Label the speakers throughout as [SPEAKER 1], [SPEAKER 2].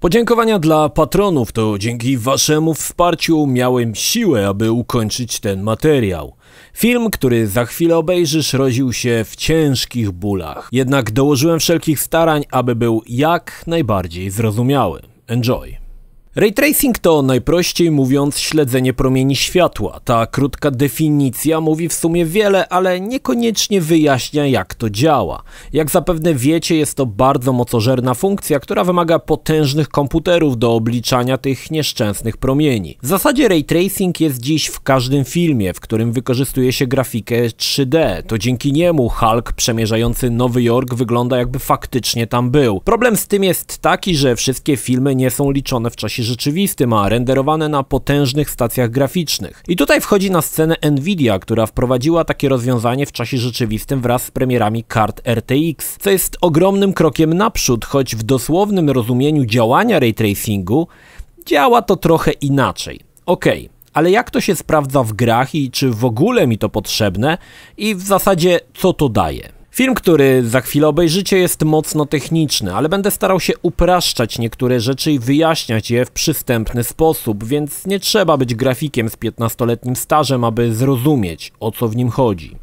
[SPEAKER 1] Podziękowania dla patronów to dzięki waszemu wsparciu miałem siłę, aby ukończyć ten materiał. Film, który za chwilę obejrzysz, rodził się w ciężkich bólach. Jednak dołożyłem wszelkich starań, aby był jak najbardziej zrozumiały. Enjoy! Ray tracing to najprościej mówiąc śledzenie promieni światła. Ta krótka definicja mówi w sumie wiele, ale niekoniecznie wyjaśnia jak to działa. Jak zapewne wiecie, jest to bardzo mocożerna funkcja, która wymaga potężnych komputerów do obliczania tych nieszczęsnych promieni. W zasadzie ray tracing jest dziś w każdym filmie, w którym wykorzystuje się grafikę 3D. To dzięki niemu Hulk przemierzający Nowy Jork wygląda jakby faktycznie tam był. Problem z tym jest taki, że wszystkie filmy nie są liczone w czasie rzeczywistym, a renderowane na potężnych stacjach graficznych. I tutaj wchodzi na scenę Nvidia, która wprowadziła takie rozwiązanie w czasie rzeczywistym wraz z premierami kart RTX, co jest ogromnym krokiem naprzód, choć w dosłownym rozumieniu działania ray tracingu działa to trochę inaczej. Okej. Okay ale jak to się sprawdza w grach i czy w ogóle mi to potrzebne i w zasadzie co to daje. Film, który za chwilę obejrzycie, jest mocno techniczny, ale będę starał się upraszczać niektóre rzeczy i wyjaśniać je w przystępny sposób, więc nie trzeba być grafikiem z 15-letnim stażem, aby zrozumieć, o co w nim chodzi.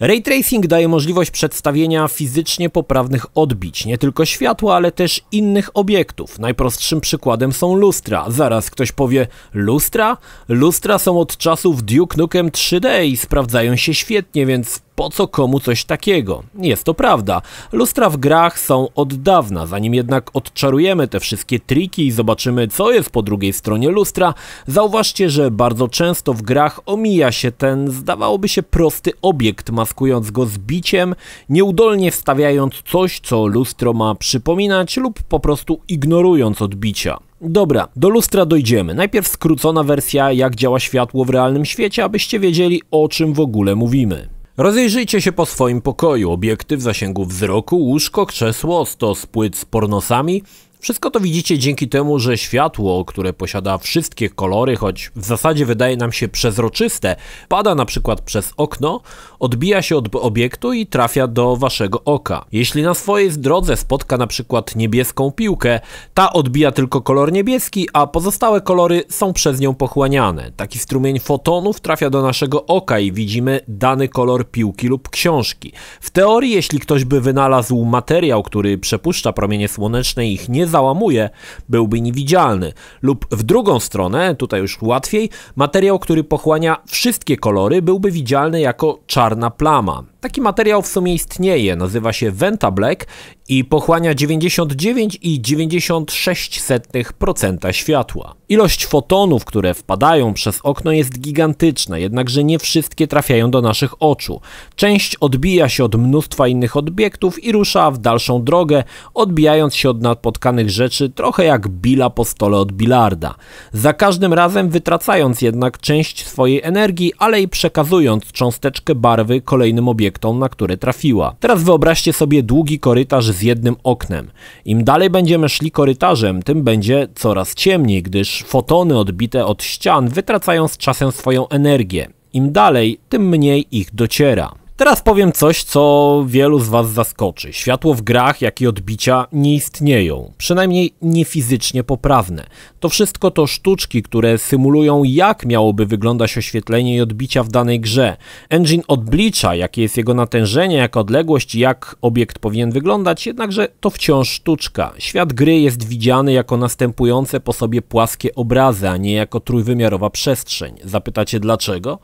[SPEAKER 1] Ray tracing daje możliwość przedstawienia fizycznie poprawnych odbić, nie tylko światła, ale też innych obiektów. Najprostszym przykładem są lustra. Zaraz ktoś powie, lustra? Lustra są od czasów Duke Nukem 3D i sprawdzają się świetnie, więc po co komu coś takiego? Jest to prawda. Lustra w grach są od dawna. Zanim jednak odczarujemy te wszystkie triki i zobaczymy, co jest po drugiej stronie lustra, zauważcie, że bardzo często w grach omija się ten, zdawałoby się, prosty obiekt, maskując go zbiciem, nieudolnie wstawiając coś, co lustro ma przypominać lub po prostu ignorując odbicia. Dobra, do lustra dojdziemy. Najpierw skrócona wersja, jak działa światło w realnym świecie, abyście wiedzieli, o czym w ogóle mówimy. Rozejrzyjcie się po swoim pokoju. Obiekty w zasięgu wzroku, łóżko, krzesło, sto płyt z pornosami, wszystko to widzicie dzięki temu, że światło, które posiada wszystkie kolory, choć w zasadzie wydaje nam się przezroczyste, pada na przykład przez okno, odbija się od obiektu i trafia do waszego oka. Jeśli na swojej drodze spotka na przykład niebieską piłkę, ta odbija tylko kolor niebieski, a pozostałe kolory są przez nią pochłaniane. Taki strumień fotonów trafia do naszego oka i widzimy dany kolor piłki lub książki. W teorii, jeśli ktoś by wynalazł materiał, który przepuszcza promienie słoneczne i ich nie załamuje, byłby niewidzialny. Lub w drugą stronę, tutaj już łatwiej, materiał, który pochłania wszystkie kolory, byłby widzialny jako czarna plama. Taki materiał w sumie istnieje, nazywa się Venta Black i pochłania 99,96% światła. Ilość fotonów, które wpadają przez okno jest gigantyczna, jednakże nie wszystkie trafiają do naszych oczu. Część odbija się od mnóstwa innych obiektów i rusza w dalszą drogę, odbijając się od napotkanych rzeczy trochę jak bila po stole od bilarda. Za każdym razem wytracając jednak część swojej energii, ale i przekazując cząsteczkę barwy kolejnym obiektom projektom, na które trafiła. Teraz wyobraźcie sobie długi korytarz z jednym oknem. Im dalej będziemy szli korytarzem, tym będzie coraz ciemniej, gdyż fotony odbite od ścian wytracają z czasem swoją energię. Im dalej, tym mniej ich dociera. Teraz powiem coś, co wielu z Was zaskoczy. Światło w grach, jak i odbicia nie istnieją, przynajmniej nie fizycznie poprawne. To wszystko to sztuczki, które symulują, jak miałoby wyglądać oświetlenie i odbicia w danej grze. Engine odlicza, jakie jest jego natężenie, jaka odległość, jak obiekt powinien wyglądać, jednakże to wciąż sztuczka. Świat gry jest widziany jako następujące po sobie płaskie obrazy, a nie jako trójwymiarowa przestrzeń. Zapytacie dlaczego?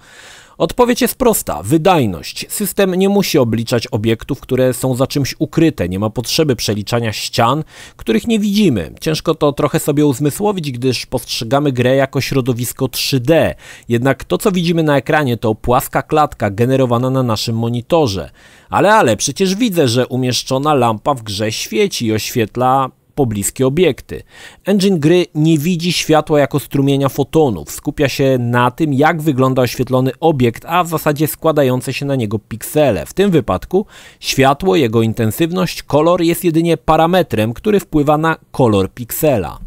[SPEAKER 1] Odpowiedź jest prosta. Wydajność. System nie musi obliczać obiektów, które są za czymś ukryte. Nie ma potrzeby przeliczania ścian, których nie widzimy. Ciężko to trochę sobie uzmysłowić, gdyż postrzegamy grę jako środowisko 3D. Jednak to, co widzimy na ekranie, to płaska klatka generowana na naszym monitorze. Ale, ale, przecież widzę, że umieszczona lampa w grze świeci i oświetla pobliskie obiekty. Engine gry nie widzi światła jako strumienia fotonów, skupia się na tym, jak wygląda oświetlony obiekt, a w zasadzie składające się na niego piksele. W tym wypadku światło, jego intensywność, kolor jest jedynie parametrem, który wpływa na kolor piksela.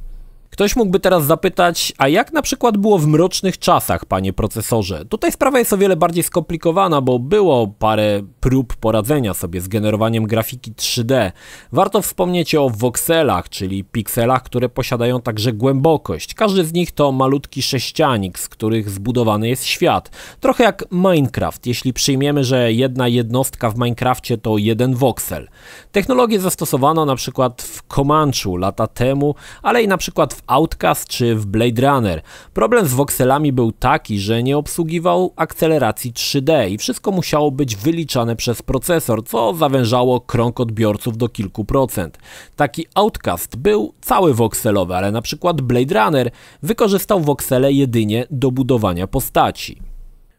[SPEAKER 1] Ktoś mógłby teraz zapytać, a jak na przykład było w mrocznych czasach, panie procesorze? Tutaj sprawa jest o wiele bardziej skomplikowana, bo było parę prób poradzenia sobie z generowaniem grafiki 3D. Warto wspomnieć o voxelach, czyli pikselach, które posiadają także głębokość. Każdy z nich to malutki sześcianik, z których zbudowany jest świat. Trochę jak Minecraft, jeśli przyjmiemy, że jedna jednostka w Minecrafcie to jeden voxel. Technologię zastosowano na przykład w Comanchu lata temu, ale i na przykład w Outcast czy w Blade Runner. Problem z wokselami był taki, że nie obsługiwał akceleracji 3D i wszystko musiało być wyliczane przez procesor, co zawężało krąg odbiorców do kilku procent. Taki Outcast był cały wokselowy, ale na przykład Blade Runner wykorzystał woksele jedynie do budowania postaci.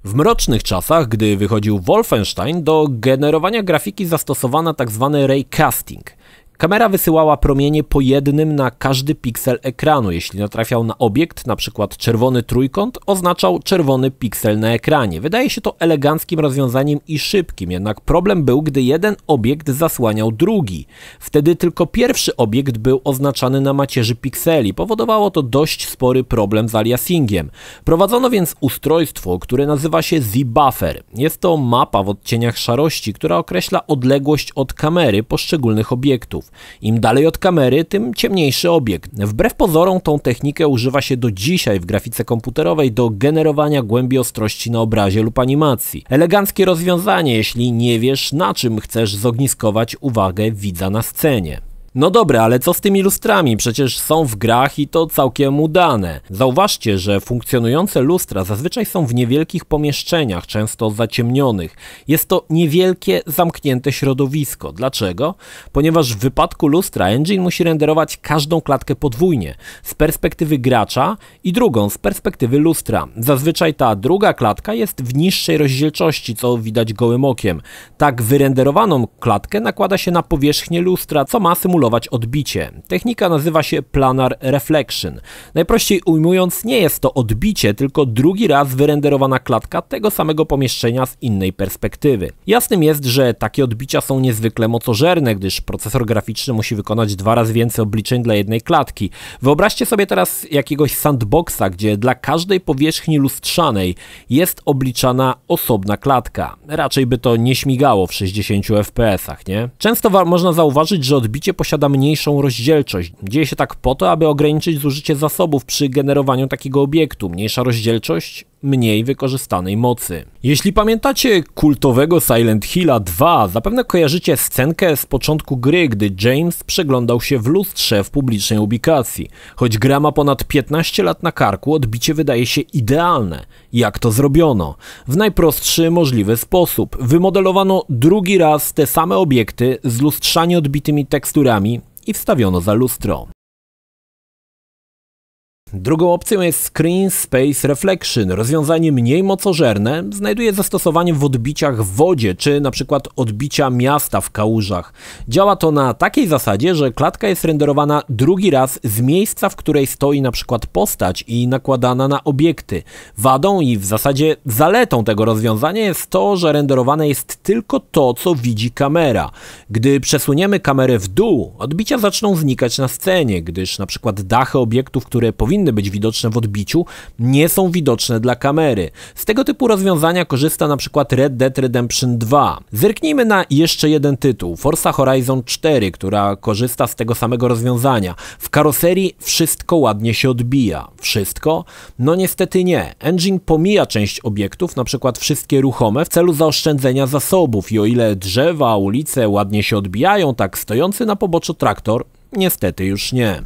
[SPEAKER 1] W mrocznych czasach, gdy wychodził Wolfenstein, do generowania grafiki zastosowano tzw. Tak raycasting. Kamera wysyłała promienie po jednym na każdy piksel ekranu. Jeśli natrafiał na obiekt, na przykład czerwony trójkąt, oznaczał czerwony piksel na ekranie. Wydaje się to eleganckim rozwiązaniem i szybkim, jednak problem był, gdy jeden obiekt zasłaniał drugi. Wtedy tylko pierwszy obiekt był oznaczany na macierzy pikseli. Powodowało to dość spory problem z aliasingiem. Prowadzono więc ustrojstwo, które nazywa się Z-Buffer. Jest to mapa w odcieniach szarości, która określa odległość od kamery poszczególnych obiektów obiektów. Im dalej od kamery, tym ciemniejszy obiekt. Wbrew pozorom tą technikę używa się do dzisiaj w grafice komputerowej do generowania głębi ostrości na obrazie lub animacji. Eleganckie rozwiązanie, jeśli nie wiesz na czym chcesz zogniskować uwagę widza na scenie. No dobra, ale co z tymi lustrami? Przecież są w grach i to całkiem udane. Zauważcie, że funkcjonujące lustra zazwyczaj są w niewielkich pomieszczeniach, często zaciemnionych. Jest to niewielkie, zamknięte środowisko. Dlaczego? Ponieważ w wypadku lustra engine musi renderować każdą klatkę podwójnie, z perspektywy gracza i drugą z perspektywy lustra. Zazwyczaj ta druga klatka jest w niższej rozdzielczości, co widać gołym okiem. Tak wyrenderowaną klatkę nakłada się na powierzchnię lustra, co ma symulować symulować odbicie. Technika nazywa się planar reflection. Najprościej ujmując, nie jest to odbicie, tylko drugi raz wyrenderowana klatka tego samego pomieszczenia z innej perspektywy. Jasnym jest, że takie odbicia są niezwykle mocożerne, gdyż procesor graficzny musi wykonać dwa razy więcej obliczeń dla jednej klatki. Wyobraźcie sobie teraz jakiegoś sandboxa, gdzie dla każdej powierzchni lustrzanej jest obliczana osobna klatka. Raczej by to nie śmigało w 60 fps, nie? Często można zauważyć, że odbicie posiada posiada mniejszą rozdzielczość. Dzieje się tak po to, aby ograniczyć zużycie zasobów przy generowaniu takiego obiektu. Mniejsza rozdzielczość mniej wykorzystanej mocy. Jeśli pamiętacie kultowego Silent Hilla 2, zapewne kojarzycie scenkę z początku gry, gdy James przeglądał się w lustrze w publicznej ubikacji. Choć gra ma ponad 15 lat na karku, odbicie wydaje się idealne. Jak to zrobiono? W najprostszy możliwy sposób. Wymodelowano drugi raz te same obiekty z lustrzanie odbitymi teksturami i wstawiono za lustro. Drugą opcją jest Screen Space Reflection. Rozwiązanie mniej mocożerne znajduje zastosowanie w odbiciach w wodzie, czy na przykład odbicia miasta w kałużach. Działa to na takiej zasadzie, że klatka jest renderowana drugi raz z miejsca, w której stoi na przykład postać i nakładana na obiekty. Wadą i w zasadzie zaletą tego rozwiązania jest to, że renderowane jest tylko to, co widzi kamera. Gdy przesuniemy kamerę w dół, odbicia zaczną znikać na scenie, gdyż na przykład dachy obiektów, które powinny powinny być widoczne w odbiciu, nie są widoczne dla kamery. Z tego typu rozwiązania korzysta na przykład, Red Dead Redemption 2. Zerknijmy na jeszcze jeden tytuł, Forza Horizon 4, która korzysta z tego samego rozwiązania. W karoserii wszystko ładnie się odbija. Wszystko? No niestety nie. Engine pomija część obiektów, na przykład wszystkie ruchome, w celu zaoszczędzenia zasobów i o ile drzewa, ulice ładnie się odbijają, tak stojący na poboczu traktor niestety już nie.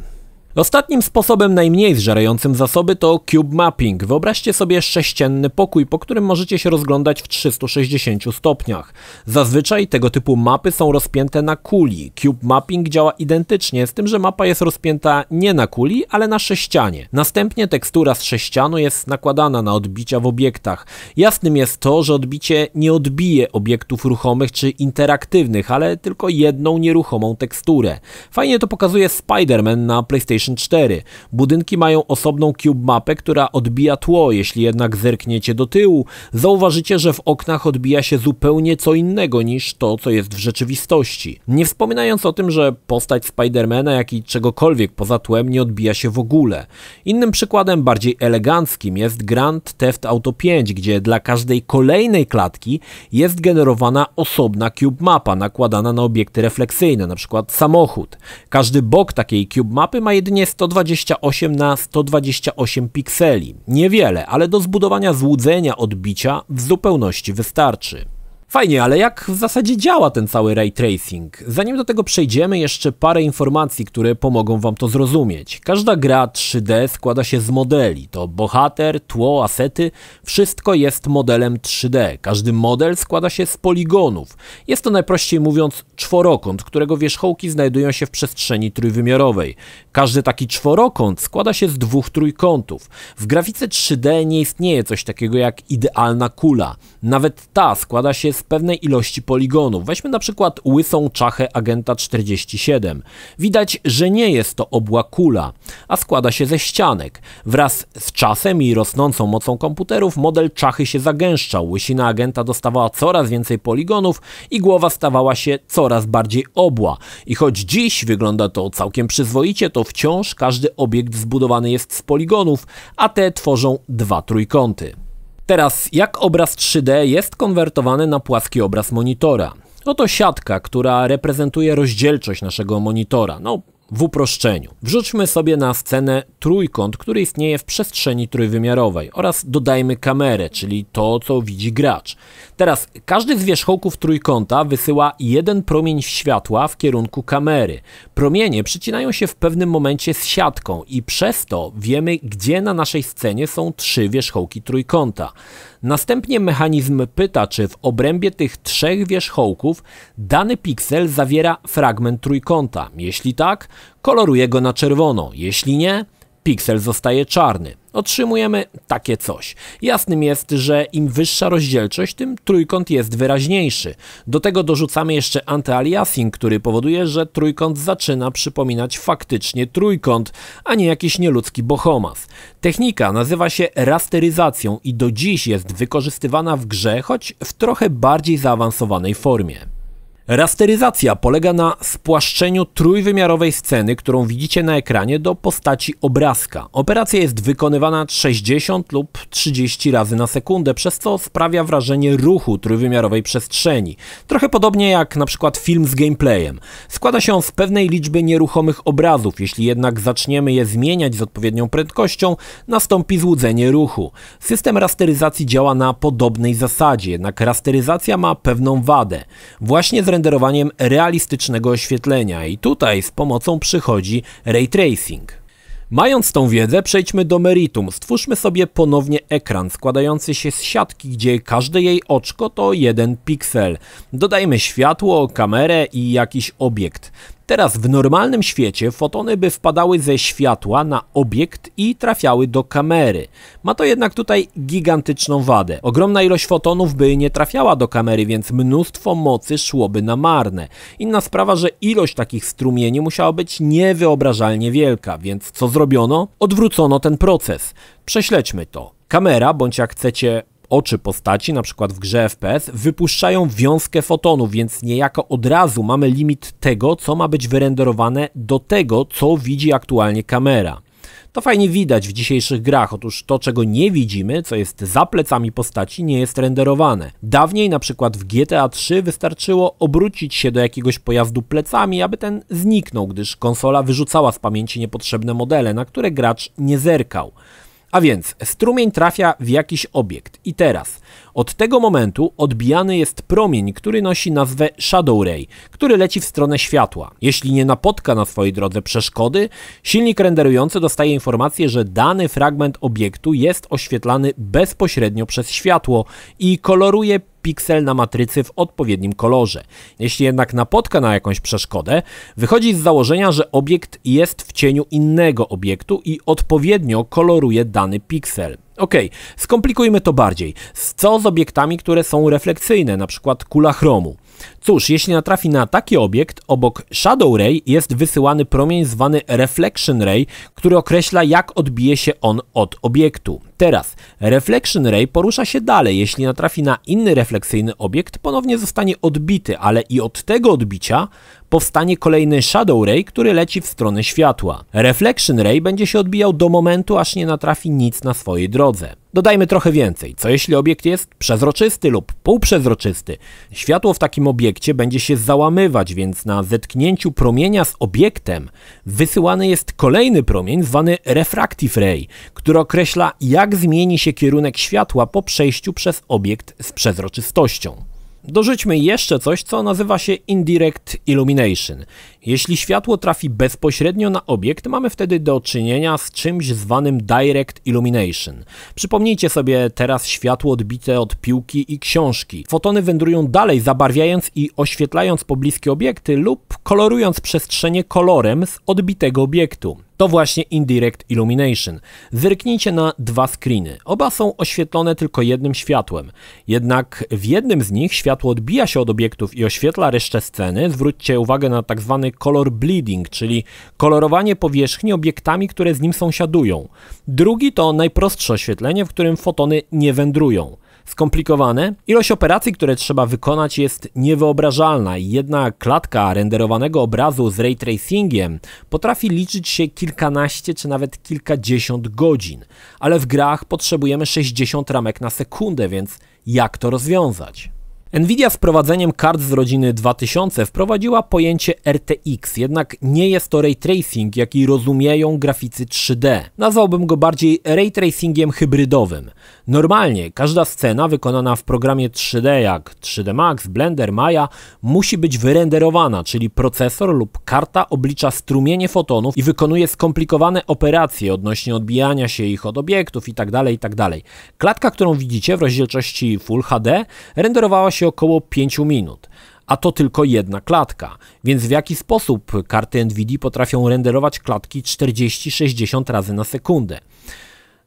[SPEAKER 1] Ostatnim sposobem najmniej zżerającym zasoby to cube mapping. Wyobraźcie sobie sześcienny pokój, po którym możecie się rozglądać w 360 stopniach. Zazwyczaj tego typu mapy są rozpięte na kuli. Cube mapping działa identycznie, z tym, że mapa jest rozpięta nie na kuli, ale na sześcianie. Następnie tekstura z sześcianu jest nakładana na odbicia w obiektach. Jasnym jest to, że odbicie nie odbije obiektów ruchomych czy interaktywnych, ale tylko jedną nieruchomą teksturę. Fajnie to pokazuje Spider-Man na PlayStation PlayStation 4. Budynki mają osobną cube mapę, która odbija tło. Jeśli jednak zerkniecie do tyłu, zauważycie, że w oknach odbija się zupełnie co innego niż to, co jest w rzeczywistości. Nie wspominając o tym, że postać Spidermana, jak i czegokolwiek poza tłem nie odbija się w ogóle. Innym przykładem, bardziej eleganckim, jest Grand Theft Auto 5, gdzie dla każdej kolejnej klatki jest generowana osobna cube mapa nakładana na obiekty refleksyjne, np. samochód. Każdy bok takiej cube mapy ma jedynie dokładnie 128 na 128 pikseli. Niewiele, ale do zbudowania złudzenia odbicia w zupełności wystarczy. Fajnie, ale jak w zasadzie działa ten cały ray tracing? Zanim do tego przejdziemy, jeszcze parę informacji, które pomogą wam to zrozumieć. Każda gra 3D składa się z modeli. To bohater, tło, asety, wszystko jest modelem 3D. Każdy model składa się z poligonów. Jest to najprościej mówiąc czworokąt, którego wierzchołki znajdują się w przestrzeni trójwymiarowej. Każdy taki czworokąt składa się z dwóch trójkątów. W grafice 3D nie istnieje coś takiego jak idealna kula. Nawet ta składa się z w pewnej ilości poligonów. Weźmy na przykład łysą czachę agenta 47. Widać, że nie jest to obła kula, a składa się ze ścianek. Wraz z czasem i rosnącą mocą komputerów model czachy się zagęszczał, łysina agenta dostawała coraz więcej poligonów i głowa stawała się coraz bardziej obła. I choć dziś wygląda to całkiem przyzwoicie, to wciąż każdy obiekt zbudowany jest z poligonów, a te tworzą dwa trójkąty. Teraz, jak obraz 3D jest konwertowany na płaski obraz monitora? Oto siatka, która reprezentuje rozdzielczość naszego monitora. No, w uproszczeniu. Wrzućmy sobie na scenę trójkąt, który istnieje w przestrzeni trójwymiarowej oraz dodajmy kamerę, czyli to, co widzi gracz. Teraz każdy z wierzchołków trójkąta wysyła jeden promień światła w kierunku kamery. Promienie przycinają się w pewnym momencie z siatką i przez to wiemy, gdzie na naszej scenie są trzy wierzchołki trójkąta. Następnie mechanizm pyta, czy w obrębie tych trzech wierzchołków dany piksel zawiera fragment trójkąta. Jeśli tak, koloruje go na czerwono, jeśli nie, piksel zostaje czarny. Otrzymujemy takie coś. Jasnym jest, że im wyższa rozdzielczość, tym trójkąt jest wyraźniejszy. Do tego dorzucamy jeszcze antyaliasing, który powoduje, że trójkąt zaczyna przypominać faktycznie trójkąt, a nie jakiś nieludzki bohomas. Technika nazywa się rasteryzacją i do dziś jest wykorzystywana w grze, choć w trochę bardziej zaawansowanej formie. Rasteryzacja polega na spłaszczeniu trójwymiarowej sceny, którą widzicie na ekranie, do postaci obrazka. Operacja jest wykonywana 60 lub 30 razy na sekundę, przez co sprawia wrażenie ruchu trójwymiarowej przestrzeni. Trochę podobnie jak na przykład film z gameplayem. Składa się on z pewnej liczby nieruchomych obrazów, jeśli jednak zaczniemy je zmieniać z odpowiednią prędkością, nastąpi złudzenie ruchu. System rasteryzacji działa na podobnej zasadzie, jednak rasteryzacja ma pewną wadę. Właśnie z renderowaniem realistycznego oświetlenia i tutaj z pomocą przychodzi ray tracing. Mając tą wiedzę, przejdźmy do meritum. Stwórzmy sobie ponownie ekran składający się z siatki, gdzie każde jej oczko to jeden piksel. Dodajmy światło, kamerę i jakiś obiekt. Teraz w normalnym świecie fotony by wpadały ze światła na obiekt i trafiały do kamery. Ma to jednak tutaj gigantyczną wadę. Ogromna ilość fotonów by nie trafiała do kamery, więc mnóstwo mocy szłoby na marne. Inna sprawa, że ilość takich strumieni musiała być niewyobrażalnie wielka, więc co zrobiono? Odwrócono ten proces. Prześledźmy to. Kamera, bądź jak chcecie oczy postaci, na przykład w grze FPS, wypuszczają wiązkę fotonów, więc niejako od razu mamy limit tego, co ma być wyrenderowane do tego, co widzi aktualnie kamera. To fajnie widać w dzisiejszych grach, otóż to, czego nie widzimy, co jest za plecami postaci, nie jest renderowane. Dawniej na przykład w GTA 3 wystarczyło obrócić się do jakiegoś pojazdu plecami, aby ten zniknął, gdyż konsola wyrzucała z pamięci niepotrzebne modele, na które gracz nie zerkał. A więc strumień trafia w jakiś obiekt i teraz od tego momentu odbijany jest promień, który nosi nazwę Shadow Ray, który leci w stronę światła. Jeśli nie napotka na swojej drodze przeszkody, silnik renderujący dostaje informację, że dany fragment obiektu jest oświetlany bezpośrednio przez światło i koloruje piksel na matrycy w odpowiednim kolorze. Jeśli jednak napotka na jakąś przeszkodę, wychodzi z założenia, że obiekt jest w cieniu innego obiektu i odpowiednio koloruje dany piksel. Ok, skomplikujmy to bardziej. Co z obiektami, które są refleksyjne, na przykład kula chromu? Cóż, jeśli natrafi na taki obiekt, obok Shadow Ray jest wysyłany promień zwany Reflection Ray, który określa jak odbije się on od obiektu. Teraz Reflection Ray porusza się dalej. Jeśli natrafi na inny refleksyjny obiekt, ponownie zostanie odbity, ale i od tego odbicia powstanie kolejny Shadow Ray, który leci w stronę światła. Reflection Ray będzie się odbijał do momentu, aż nie natrafi nic na swojej drodze. Dodajmy trochę więcej. Co jeśli obiekt jest przezroczysty lub półprzezroczysty? Światło w takim obiekcie będzie się załamywać, więc na zetknięciu promienia z obiektem wysyłany jest kolejny promień zwany refractive ray, który określa jak zmieni się kierunek światła po przejściu przez obiekt z przezroczystością. Dorzućmy jeszcze coś, co nazywa się Indirect Illumination. Jeśli światło trafi bezpośrednio na obiekt, mamy wtedy do czynienia z czymś zwanym direct illumination. Przypomnijcie sobie teraz światło odbite od piłki i książki. Fotony wędrują dalej, zabarwiając i oświetlając pobliskie obiekty lub kolorując przestrzenie kolorem z odbitego obiektu. To właśnie Indirect Illumination. Zerknijcie na dwa screeny. Oba są oświetlone tylko jednym światłem. Jednak w jednym z nich światło odbija się od obiektów i oświetla resztę sceny. Zwróćcie uwagę na tzw. Tak color bleeding, czyli kolorowanie powierzchni obiektami, które z nim sąsiadują. Drugi to najprostsze oświetlenie, w którym fotony nie wędrują. Skomplikowane? Ilość operacji, które trzeba wykonać jest niewyobrażalna i jedna klatka renderowanego obrazu z ray tracingiem potrafi liczyć się kilkanaście czy nawet kilkadziesiąt godzin, ale w grach potrzebujemy 60 ramek na sekundę, więc jak to rozwiązać? Nvidia z wprowadzeniem kart z rodziny 2000 wprowadziła pojęcie RTX, jednak nie jest to ray tracing, jaki rozumieją graficy 3D. Nazwałbym go bardziej ray tracingiem hybrydowym. Normalnie każda scena wykonana w programie 3D jak 3D Max, Blender, Maya musi być wyrenderowana, czyli procesor lub karta oblicza strumienie fotonów i wykonuje skomplikowane operacje odnośnie odbijania się ich od obiektów itd. Tak itd. Tak Klatka, którą widzicie w rozdzielczości Full HD renderowała się się około 5 minut. A to tylko jedna klatka, więc w jaki sposób karty NVIDIA potrafią renderować klatki 40-60 razy na sekundę?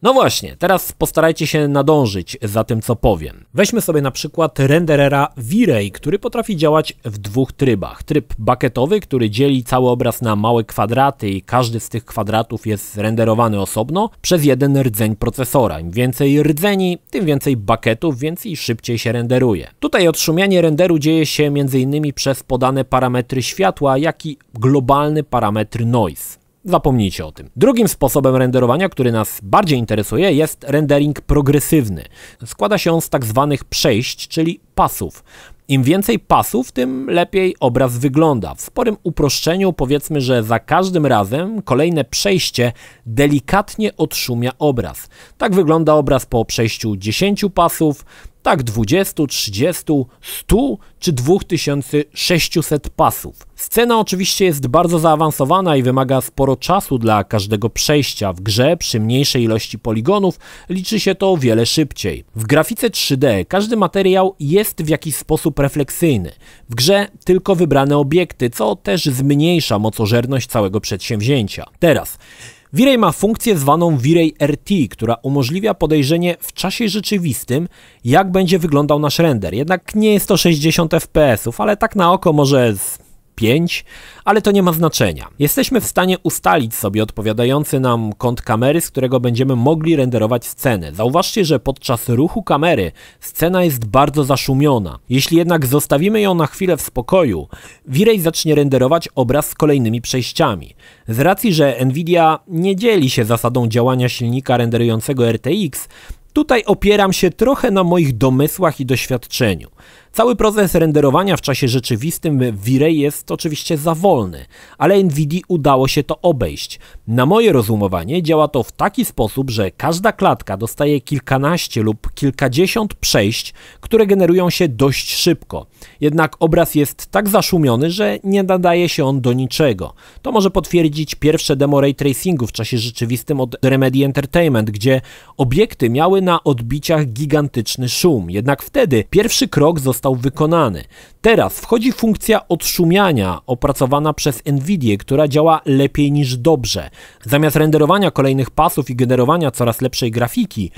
[SPEAKER 1] No właśnie, teraz postarajcie się nadążyć za tym, co powiem. Weźmy sobie na przykład renderera V-Ray, który potrafi działać w dwóch trybach. Tryb bucketowy, który dzieli cały obraz na małe kwadraty i każdy z tych kwadratów jest renderowany osobno przez jeden rdzeń procesora. Im więcej rdzeni, tym więcej bucketów, więc i szybciej się renderuje. Tutaj odszumianie renderu dzieje się m.in. przez podane parametry światła, jak i globalny parametr noise. Zapomnijcie o tym. Drugim sposobem renderowania, który nas bardziej interesuje, jest rendering progresywny. Składa się on z tak zwanych przejść, czyli pasów. Im więcej pasów, tym lepiej obraz wygląda. W sporym uproszczeniu powiedzmy, że za każdym razem kolejne przejście delikatnie odszumia obraz. Tak wygląda obraz po przejściu 10 pasów, tak 20, 30, 100 czy 2600 pasów. Scena oczywiście jest bardzo zaawansowana i wymaga sporo czasu dla każdego przejścia. W grze przy mniejszej ilości poligonów liczy się to o wiele szybciej. W grafice 3D każdy materiał jest w jakiś sposób refleksyjny. W grze tylko wybrane obiekty, co też zmniejsza mocożerność całego przedsięwzięcia. Teraz V-Ray ma funkcję zwaną V-Ray RT, która umożliwia podejrzenie w czasie rzeczywistym, jak będzie wyglądał nasz render. Jednak nie jest to 60 fps, ale tak na oko może z 5, ale to nie ma znaczenia. Jesteśmy w stanie ustalić sobie odpowiadający nam kąt kamery, z którego będziemy mogli renderować scenę. Zauważcie, że podczas ruchu kamery scena jest bardzo zaszumiona. Jeśli jednak zostawimy ją na chwilę w spokoju, V-Ray zacznie renderować obraz z kolejnymi przejściami. Z racji, że Nvidia nie dzieli się zasadą działania silnika renderującego RTX, Tutaj opieram się trochę na moich domysłach i doświadczeniu. Cały proces renderowania w czasie rzeczywistym w V-Ray jest oczywiście za wolny, ale NVIDIA udało się to obejść. Na moje rozumowanie działa to w taki sposób, że każda klatka dostaje kilkanaście lub kilkadziesiąt przejść, które generują się dość szybko. Jednak obraz jest tak zaszumiony, że nie nadaje się on do niczego. To może potwierdzić pierwsze demo ray tracingu w czasie rzeczywistym od Remedy Entertainment, gdzie obiekty miały na odbiciach gigantyczny szum. Jednak wtedy pierwszy krok został został wykonany. Teraz wchodzi funkcja odszumiania opracowana przez Nvidia, która działa lepiej niż dobrze. Zamiast renderowania kolejnych pasów i generowania coraz lepszej grafiki,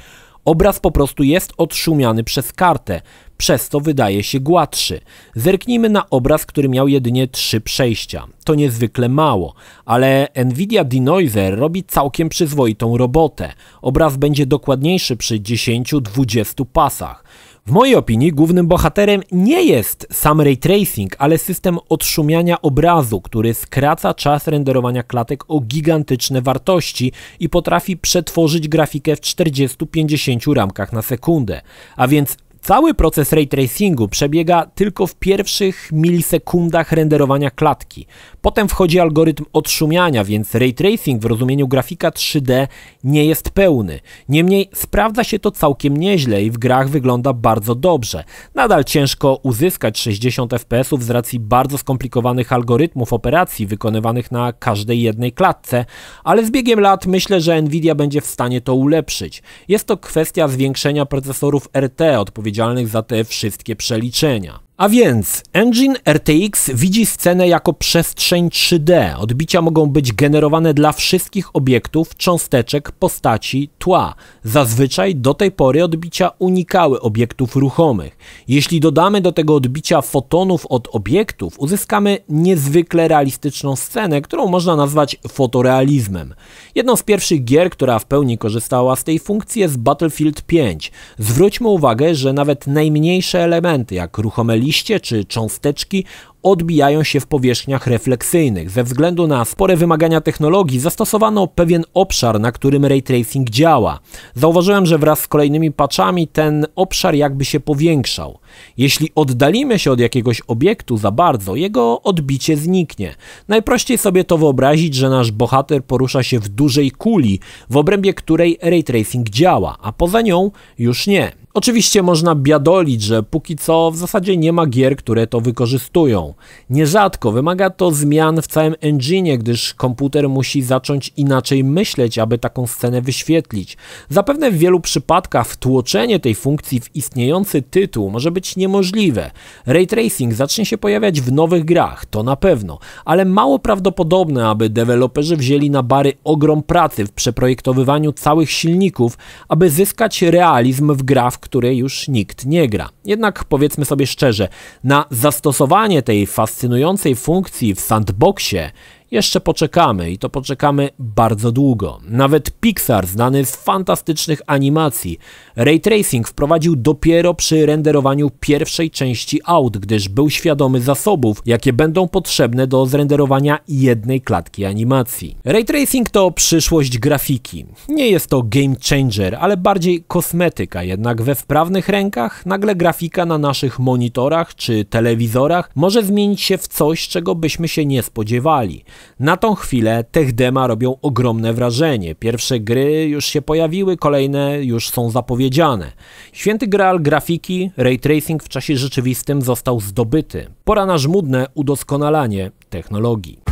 [SPEAKER 1] obraz po prostu jest odszumiany przez kartę, przez co wydaje się gładszy. Zerknijmy na obraz, który miał jedynie 3 przejścia. To niezwykle mało, ale Nvidia Denoiser robi całkiem przyzwoitą robotę. Obraz będzie dokładniejszy przy 10-20 pasach. W mojej opinii głównym bohaterem nie jest sam ray tracing, ale system odszumiania obrazu, który skraca czas renderowania klatek o gigantyczne wartości i potrafi przetworzyć grafikę w 40-50 ramkach na sekundę. A więc Cały proces ray tracingu przebiega tylko w pierwszych milisekundach renderowania klatki. Potem wchodzi algorytm odszumiania, więc ray tracing w rozumieniu grafika 3D nie jest pełny. Niemniej sprawdza się to całkiem nieźle i w grach wygląda bardzo dobrze. Nadal ciężko uzyskać 60 fps z racji bardzo skomplikowanych algorytmów operacji wykonywanych na każdej jednej klatce, ale z biegiem lat myślę, że Nvidia będzie w stanie to ulepszyć. Jest to kwestia zwiększenia procesorów RT odpowiedzialnych za te wszystkie przeliczenia. A więc engine RTX widzi scenę jako przestrzeń 3D. Odbicia mogą być generowane dla wszystkich obiektów, cząsteczek, postaci, tła. Zazwyczaj do tej pory odbicia unikały obiektów ruchomych. Jeśli dodamy do tego odbicia fotonów od obiektów, uzyskamy niezwykle realistyczną scenę, którą można nazwać fotorealizmem. Jedną z pierwszych gier, która w pełni korzystała z tej funkcji jest Battlefield 5. Zwróćmy uwagę, że nawet najmniejsze elementy, jak ruchome liście czy cząsteczki odbijają się w powierzchniach refleksyjnych. Ze względu na spore wymagania technologii zastosowano pewien obszar, na którym ray tracing działa. Zauważyłem, że wraz z kolejnymi patchami ten obszar jakby się powiększał. Jeśli oddalimy się od jakiegoś obiektu za bardzo, jego odbicie zniknie. Najprościej sobie to wyobrazić, że nasz bohater porusza się w dużej kuli, w obrębie której ray tracing działa, a poza nią już nie. Oczywiście można biadolić, że póki co w zasadzie nie ma gier, które to wykorzystują. Nierzadko wymaga to zmian w całym engine, gdyż komputer musi zacząć inaczej myśleć, aby taką scenę wyświetlić. Zapewne w wielu przypadkach wtłoczenie tej funkcji w istniejący tytuł może być niemożliwe. Ray tracing zacznie się pojawiać w nowych grach, to na pewno, ale mało prawdopodobne, aby deweloperzy wzięli na bary ogrom pracy w przeprojektowywaniu całych silników, aby zyskać realizm w grach, które już nikt nie gra. Jednak powiedzmy sobie szczerze, na zastosowanie tej fascynującej funkcji w sandboxie jeszcze poczekamy i to poczekamy bardzo długo. Nawet Pixar, znany z fantastycznych animacji, ray tracing wprowadził dopiero przy renderowaniu pierwszej części aut, gdyż był świadomy zasobów, jakie będą potrzebne do zrenderowania jednej klatki animacji. Ray tracing to przyszłość grafiki. Nie jest to game changer, ale bardziej kosmetyka, jednak we wprawnych rękach nagle grafika na naszych monitorach czy telewizorach może zmienić się w coś, czego byśmy się nie spodziewali. Na tą chwilę tech dema robią ogromne wrażenie. Pierwsze gry już się pojawiły, kolejne już są zapowiedziane. Święty Graal grafiki, ray tracing w czasie rzeczywistym został zdobyty. Pora na żmudne udoskonalanie technologii.